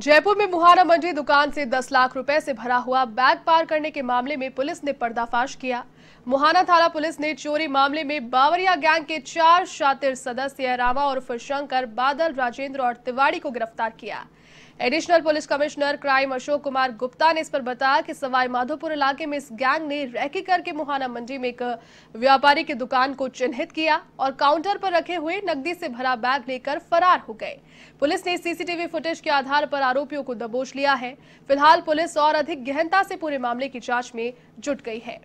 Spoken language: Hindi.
जयपुर में मुहाना मंडी दुकान से 10 लाख रुपए से भरा हुआ बैग पार करने के मामले में पुलिस ने पर्दाफाश किया मुहाना थाना पुलिस ने चोरी मामले में बावरिया गैंग के चार शातिर सदस्य रामा और शंकर बादल राजेंद्र और तिवाड़ी को गिरफ्तार किया additional police commissioner crime Ashok Kumar Gupta ने इस पर बताया कि सवाई माधोपुर इलाके में इस गैंग ने रैकी करके मुहाना मंडी में एक व्यापारी की दुकान को चिन्हित किया और काउंटर पर रखे हुए नकदी से भरा बैग लेकर फरार हो गए पुलिस ने सीसीटीवी फुटेज के आधार पर आरोपियों को दबोच लिया है फिलहाल पुलिस और अधिक गहनता से पूरे मामले की जांच में जुट गई है